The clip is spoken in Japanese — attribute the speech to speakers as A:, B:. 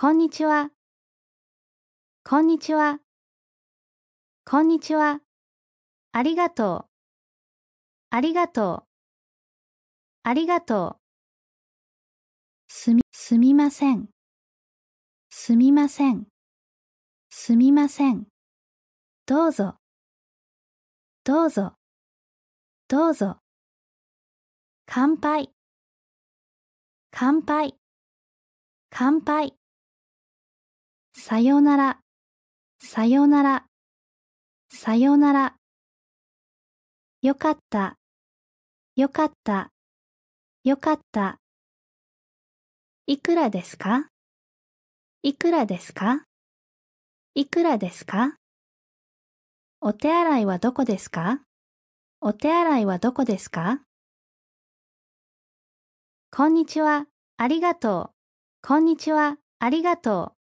A: こんにちは。こんにちは。こんにちは。ありがとう。ありがとう。ありがとう。すみ、すみません。すみません。すみません。どうぞ。どうぞ。どうぞ。乾杯。乾杯。乾杯。さよなら、さよなら、さよなら。よかった、よかった、よかった。いくらですかいくらですかいくらですかお手洗いはどこですかお手洗いはどこですかこんにちは、ありがとう。こんにちは、ありがとう。